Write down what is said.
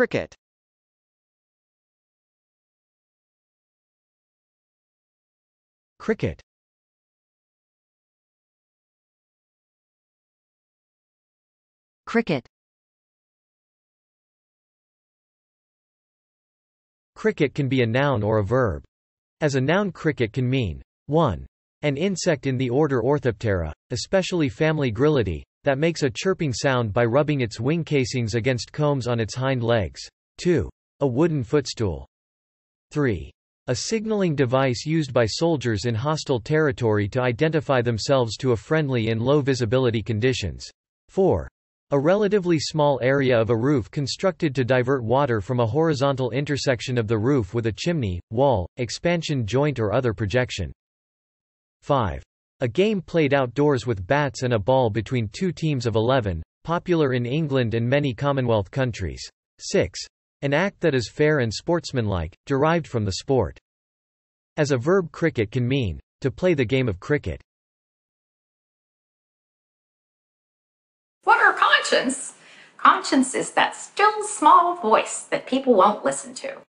Cricket Cricket Cricket Cricket can be a noun or a verb. As a noun cricket can mean 1. An insect in the order Orthoptera, especially family Grillidae, that makes a chirping sound by rubbing its wing casings against combs on its hind legs. 2. A wooden footstool. 3. A signaling device used by soldiers in hostile territory to identify themselves to a friendly in low visibility conditions. 4. A relatively small area of a roof constructed to divert water from a horizontal intersection of the roof with a chimney, wall, expansion joint or other projection. 5. A game played outdoors with bats and a ball between two teams of 11, popular in England and many Commonwealth countries. 6. An act that is fair and sportsmanlike, derived from the sport. As a verb cricket can mean, to play the game of cricket. What are conscience? Conscience is that still small voice that people won't listen to.